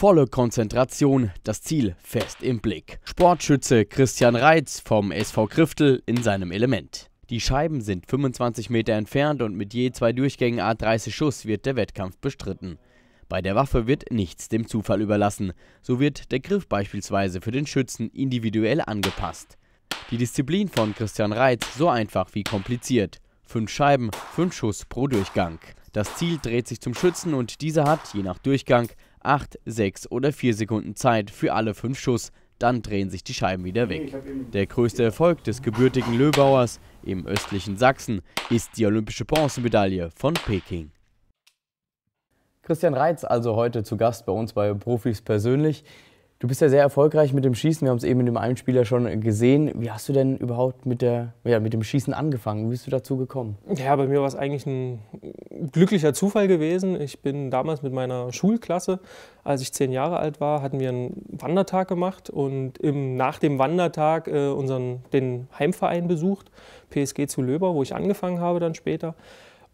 volle Konzentration, das Ziel fest im Blick. Sportschütze Christian Reitz vom SV Kriftel in seinem Element. Die Scheiben sind 25 Meter entfernt und mit je zwei Durchgängen A30 Schuss wird der Wettkampf bestritten. Bei der Waffe wird nichts dem Zufall überlassen. So wird der Griff beispielsweise für den Schützen individuell angepasst. Die Disziplin von Christian Reitz so einfach wie kompliziert. Fünf Scheiben, fünf Schuss pro Durchgang. Das Ziel dreht sich zum Schützen und dieser hat, je nach Durchgang, 8, 6 oder 4 Sekunden Zeit für alle 5 Schuss, dann drehen sich die Scheiben wieder weg. Der größte Erfolg des gebürtigen Löbauers im östlichen Sachsen ist die olympische Bronzemedaille von Peking. Christian Reitz also heute zu Gast bei uns bei Profis persönlich. Du bist ja sehr erfolgreich mit dem Schießen. Wir haben es eben in dem einen Spieler schon gesehen. Wie hast du denn überhaupt mit, der, ja, mit dem Schießen angefangen? Wie bist du dazu gekommen? Ja, bei mir war es eigentlich ein glücklicher Zufall gewesen. Ich bin damals mit meiner Schulklasse, als ich zehn Jahre alt war, hatten wir einen Wandertag gemacht und im, nach dem Wandertag äh, unseren, den Heimverein besucht, PSG zu Löber, wo ich angefangen habe dann später.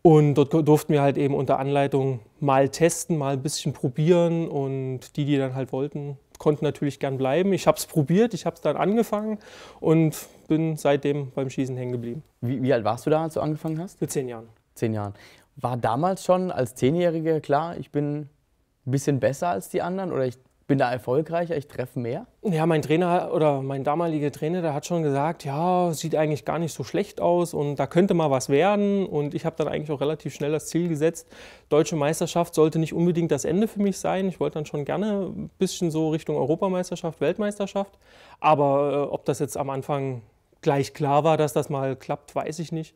Und dort durften wir halt eben unter Anleitung mal testen, mal ein bisschen probieren und die, die dann halt wollten, konnten natürlich gern bleiben. Ich habe es probiert, ich habe es dann angefangen und bin seitdem beim Schießen hängen geblieben. Wie, wie alt warst du da, als du angefangen hast? Mit zehn Jahren. Zehn Jahren. War damals schon als Zehnjähriger klar, ich bin ein bisschen besser als die anderen oder ich bin da erfolgreicher, ich treffe mehr? Ja, mein Trainer oder mein damaliger Trainer, der hat schon gesagt, ja, sieht eigentlich gar nicht so schlecht aus und da könnte mal was werden. Und ich habe dann eigentlich auch relativ schnell das Ziel gesetzt, deutsche Meisterschaft sollte nicht unbedingt das Ende für mich sein. Ich wollte dann schon gerne ein bisschen so Richtung Europameisterschaft, Weltmeisterschaft. Aber äh, ob das jetzt am Anfang gleich klar war, dass das mal klappt, weiß ich nicht.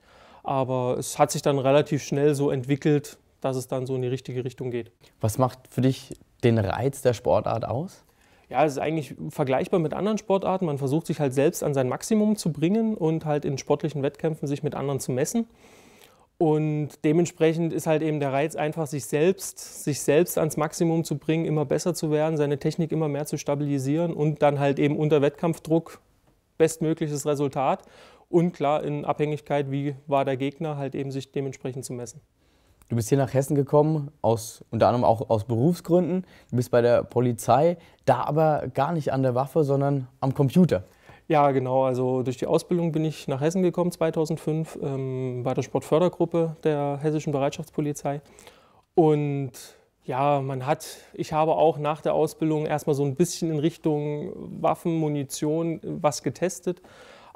Aber es hat sich dann relativ schnell so entwickelt, dass es dann so in die richtige Richtung geht. Was macht für dich den Reiz der Sportart aus? Ja, es ist eigentlich vergleichbar mit anderen Sportarten. Man versucht sich halt selbst an sein Maximum zu bringen und halt in sportlichen Wettkämpfen sich mit anderen zu messen. Und dementsprechend ist halt eben der Reiz einfach, sich selbst, sich selbst ans Maximum zu bringen, immer besser zu werden, seine Technik immer mehr zu stabilisieren und dann halt eben unter Wettkampfdruck bestmögliches Resultat unklar in Abhängigkeit, wie war der Gegner, halt eben sich dementsprechend zu messen. Du bist hier nach Hessen gekommen, aus, unter anderem auch aus Berufsgründen. Du bist bei der Polizei, da aber gar nicht an der Waffe, sondern am Computer. Ja, genau. Also durch die Ausbildung bin ich nach Hessen gekommen 2005 ähm, bei der Sportfördergruppe der Hessischen Bereitschaftspolizei. Und ja, man hat, ich habe auch nach der Ausbildung erstmal so ein bisschen in Richtung Waffen, Munition äh, was getestet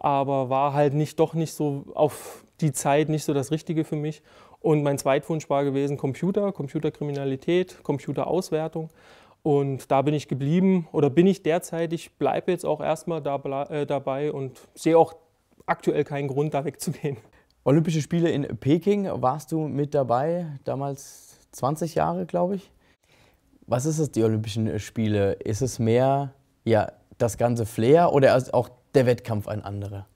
aber war halt nicht doch nicht so auf die Zeit nicht so das Richtige für mich. Und mein Zweitwunsch war gewesen Computer, Computerkriminalität, Computerauswertung. Und da bin ich geblieben oder bin ich derzeit. Ich bleibe jetzt auch erstmal äh, dabei und sehe auch aktuell keinen Grund, da wegzugehen. Olympische Spiele in Peking, warst du mit dabei, damals 20 Jahre, glaube ich. Was ist es, die Olympischen Spiele? Ist es mehr ja, das ganze Flair oder auch der Wettkampf ein anderer?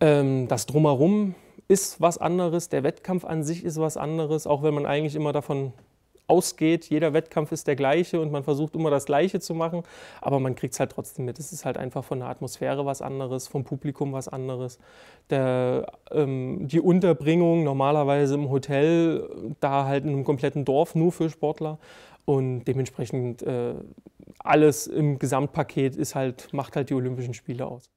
Ähm, das Drumherum ist was anderes, der Wettkampf an sich ist was anderes, auch wenn man eigentlich immer davon ausgeht, jeder Wettkampf ist der gleiche und man versucht immer das Gleiche zu machen, aber man kriegt es halt trotzdem mit. Es ist halt einfach von der Atmosphäre was anderes, vom Publikum was anderes. Der, ähm, die Unterbringung normalerweise im Hotel, da halt in einem kompletten Dorf nur für Sportler und dementsprechend äh, alles im Gesamtpaket ist halt, macht halt die Olympischen Spiele aus.